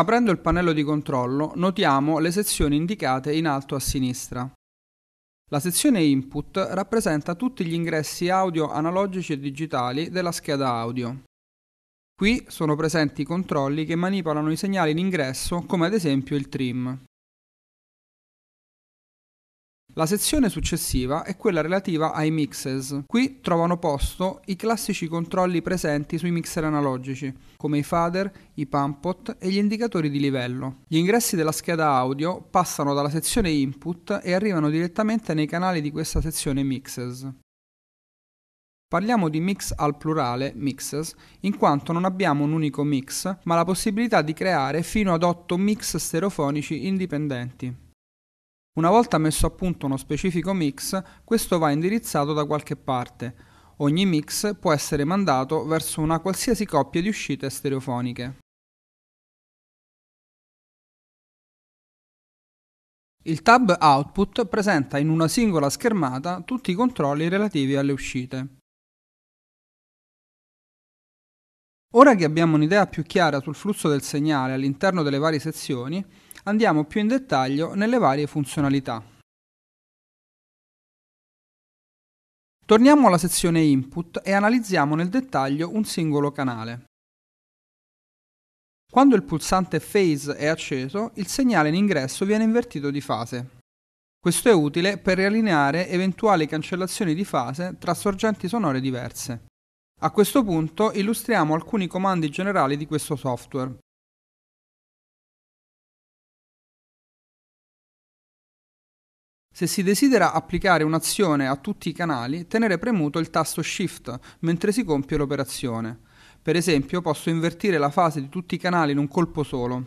Aprendo il pannello di controllo notiamo le sezioni indicate in alto a sinistra. La sezione Input rappresenta tutti gli ingressi audio analogici e digitali della scheda audio. Qui sono presenti i controlli che manipolano i segnali in ingresso come ad esempio il trim. La sezione successiva è quella relativa ai mixes. Qui trovano posto i classici controlli presenti sui mixer analogici, come i fader, i pumpot e gli indicatori di livello. Gli ingressi della scheda audio passano dalla sezione input e arrivano direttamente nei canali di questa sezione mixes. Parliamo di mix al plurale, mixes, in quanto non abbiamo un unico mix, ma la possibilità di creare fino ad 8 mix stereofonici indipendenti. Una volta messo a punto uno specifico mix, questo va indirizzato da qualche parte. Ogni mix può essere mandato verso una qualsiasi coppia di uscite stereofoniche. Il tab Output presenta in una singola schermata tutti i controlli relativi alle uscite. Ora che abbiamo un'idea più chiara sul flusso del segnale all'interno delle varie sezioni, Andiamo più in dettaglio nelle varie funzionalità. Torniamo alla sezione Input e analizziamo nel dettaglio un singolo canale. Quando il pulsante Phase è acceso, il segnale in ingresso viene invertito di fase. Questo è utile per riallineare eventuali cancellazioni di fase tra sorgenti sonore diverse. A questo punto illustriamo alcuni comandi generali di questo software. Se si desidera applicare un'azione a tutti i canali, tenere premuto il tasto Shift mentre si compie l'operazione. Per esempio, posso invertire la fase di tutti i canali in un colpo solo.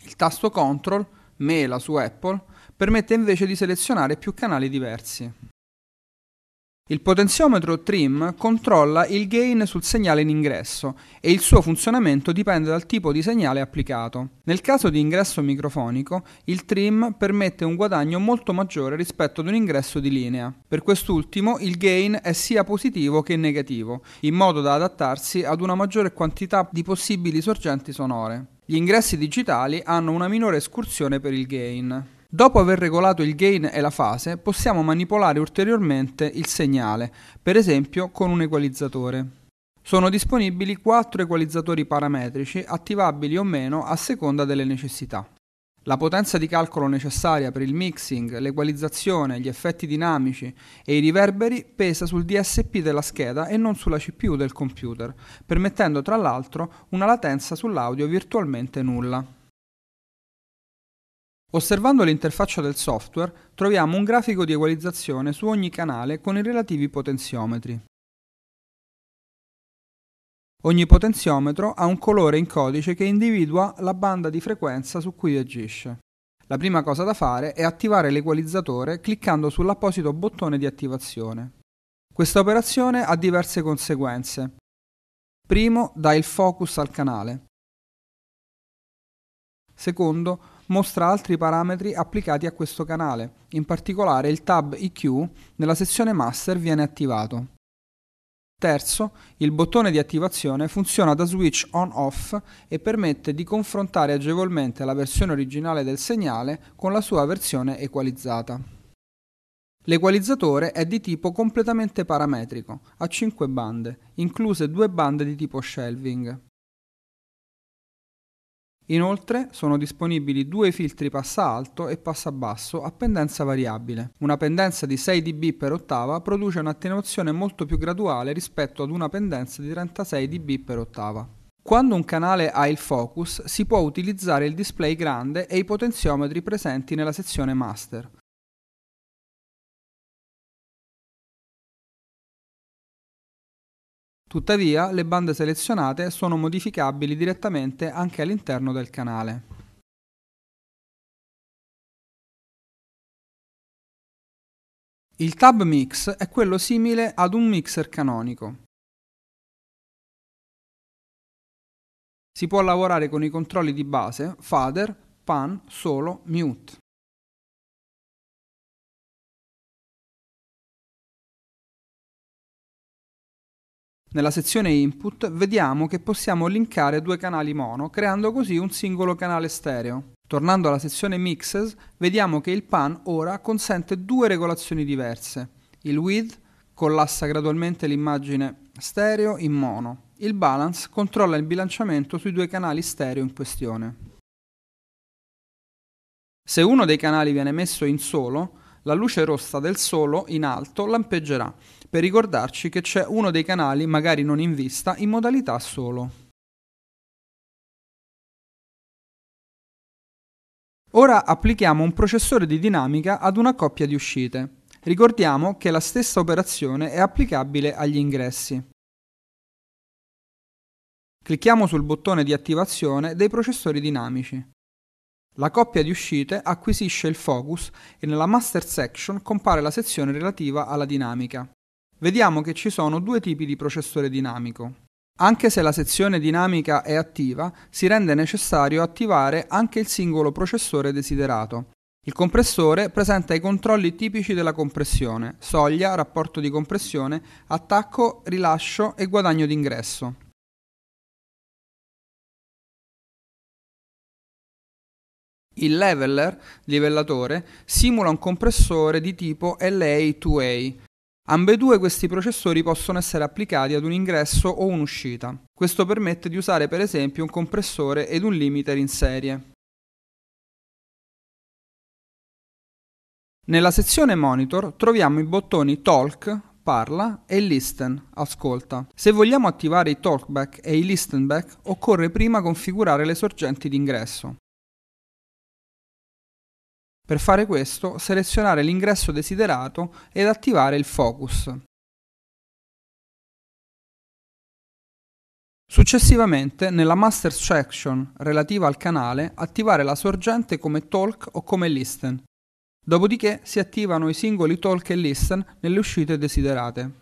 Il tasto Ctrl, mela su Apple, permette invece di selezionare più canali diversi. Il potenziometro trim controlla il gain sul segnale in ingresso e il suo funzionamento dipende dal tipo di segnale applicato. Nel caso di ingresso microfonico, il trim permette un guadagno molto maggiore rispetto ad un ingresso di linea. Per quest'ultimo il gain è sia positivo che negativo, in modo da adattarsi ad una maggiore quantità di possibili sorgenti sonore. Gli ingressi digitali hanno una minore escursione per il gain. Dopo aver regolato il gain e la fase, possiamo manipolare ulteriormente il segnale, per esempio con un equalizzatore. Sono disponibili quattro equalizzatori parametrici attivabili o meno a seconda delle necessità. La potenza di calcolo necessaria per il mixing, l'equalizzazione, gli effetti dinamici e i riverberi pesa sul DSP della scheda e non sulla CPU del computer, permettendo tra l'altro una latenza sull'audio virtualmente nulla. Osservando l'interfaccia del software troviamo un grafico di equalizzazione su ogni canale con i relativi potenziometri. Ogni potenziometro ha un colore in codice che individua la banda di frequenza su cui agisce. La prima cosa da fare è attivare l'equalizzatore cliccando sull'apposito bottone di attivazione. Questa operazione ha diverse conseguenze. Primo, dà il focus al canale. Secondo, mostra altri parametri applicati a questo canale, in particolare il tab EQ nella sezione master viene attivato. Terzo, il bottone di attivazione funziona da switch on-off e permette di confrontare agevolmente la versione originale del segnale con la sua versione equalizzata. L'equalizzatore è di tipo completamente parametrico, a 5 bande, incluse due bande di tipo shelving. Inoltre sono disponibili due filtri passa alto e passa basso a pendenza variabile. Una pendenza di 6 dB per ottava produce un'attenuazione molto più graduale rispetto ad una pendenza di 36 dB per ottava. Quando un canale ha il focus si può utilizzare il display grande e i potenziometri presenti nella sezione master. Tuttavia, le bande selezionate sono modificabili direttamente anche all'interno del canale. Il tab mix è quello simile ad un mixer canonico. Si può lavorare con i controlli di base, fader, pan, solo, mute. Nella sezione input vediamo che possiamo linkare due canali mono creando così un singolo canale stereo. Tornando alla sezione mixes vediamo che il pan ora consente due regolazioni diverse. Il width collassa gradualmente l'immagine stereo in mono. Il balance controlla il bilanciamento sui due canali stereo in questione. Se uno dei canali viene messo in solo, la luce rossa del solo in alto lampeggerà per ricordarci che c'è uno dei canali, magari non in vista, in modalità solo. Ora applichiamo un processore di dinamica ad una coppia di uscite. Ricordiamo che la stessa operazione è applicabile agli ingressi. Clicchiamo sul bottone di attivazione dei processori dinamici. La coppia di uscite acquisisce il focus e nella master section compare la sezione relativa alla dinamica. Vediamo che ci sono due tipi di processore dinamico. Anche se la sezione dinamica è attiva, si rende necessario attivare anche il singolo processore desiderato. Il compressore presenta i controlli tipici della compressione, soglia, rapporto di compressione, attacco, rilascio e guadagno d'ingresso. Il leveler, livellatore, simula un compressore di tipo LA2A. Ambedue questi processori possono essere applicati ad un ingresso o un'uscita. Questo permette di usare per esempio un compressore ed un limiter in serie. Nella sezione monitor troviamo i bottoni Talk, parla e listen, ascolta. Se vogliamo attivare i talkback e i listenback, occorre prima configurare le sorgenti d'ingresso. Per fare questo selezionare l'ingresso desiderato ed attivare il focus. Successivamente, nella Master Section relativa al canale, attivare la sorgente come Talk o come Listen. Dopodiché si attivano i singoli Talk e Listen nelle uscite desiderate.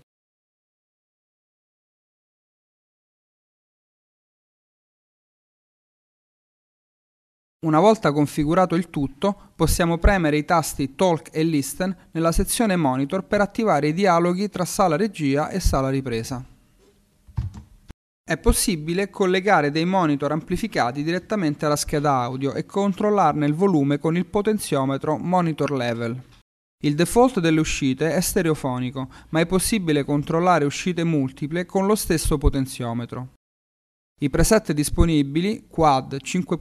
Una volta configurato il tutto, possiamo premere i tasti Talk e Listen nella sezione Monitor per attivare i dialoghi tra sala regia e sala ripresa. È possibile collegare dei monitor amplificati direttamente alla scheda audio e controllarne il volume con il potenziometro Monitor Level. Il default delle uscite è stereofonico, ma è possibile controllare uscite multiple con lo stesso potenziometro. I preset disponibili, Quad 5.1,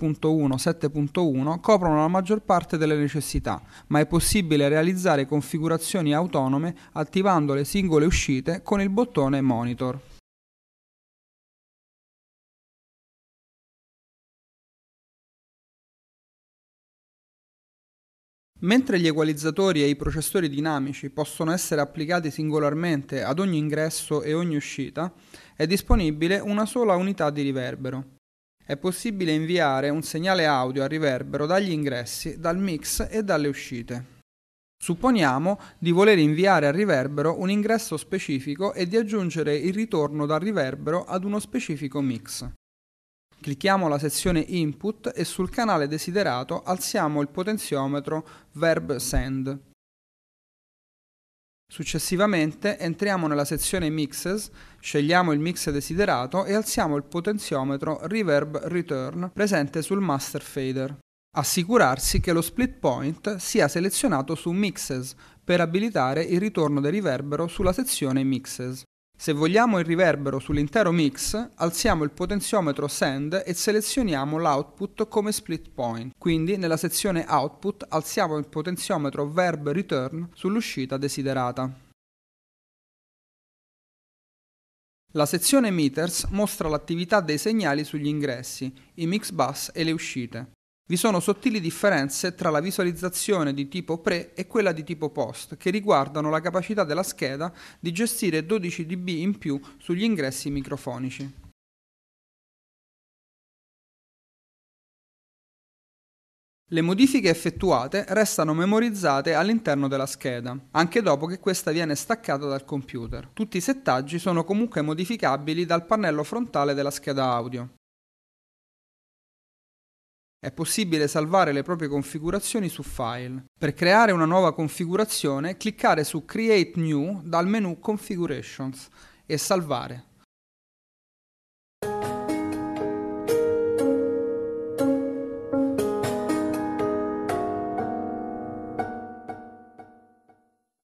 7.1, coprono la maggior parte delle necessità, ma è possibile realizzare configurazioni autonome attivando le singole uscite con il bottone Monitor. Mentre gli equalizzatori e i processori dinamici possono essere applicati singolarmente ad ogni ingresso e ogni uscita, è disponibile una sola unità di riverbero. È possibile inviare un segnale audio a riverbero dagli ingressi, dal mix e dalle uscite. Supponiamo di voler inviare a riverbero un ingresso specifico e di aggiungere il ritorno dal riverbero ad uno specifico mix. Clicchiamo la sezione Input e sul canale desiderato alziamo il potenziometro Verb Send. Successivamente entriamo nella sezione Mixes, scegliamo il mix desiderato e alziamo il potenziometro Reverb Return presente sul Master Fader. Assicurarsi che lo split point sia selezionato su Mixes per abilitare il ritorno del riverbero sulla sezione Mixes. Se vogliamo il riverbero sull'intero mix, alziamo il potenziometro Send e selezioniamo l'output come split point. Quindi nella sezione Output alziamo il potenziometro Verb Return sull'uscita desiderata. La sezione Meters mostra l'attività dei segnali sugli ingressi, i mix bus e le uscite. Vi sono sottili differenze tra la visualizzazione di tipo pre e quella di tipo post, che riguardano la capacità della scheda di gestire 12 dB in più sugli ingressi microfonici. Le modifiche effettuate restano memorizzate all'interno della scheda, anche dopo che questa viene staccata dal computer. Tutti i settaggi sono comunque modificabili dal pannello frontale della scheda audio. È possibile salvare le proprie configurazioni su File. Per creare una nuova configurazione, cliccare su Create New dal menu Configurations e Salvare.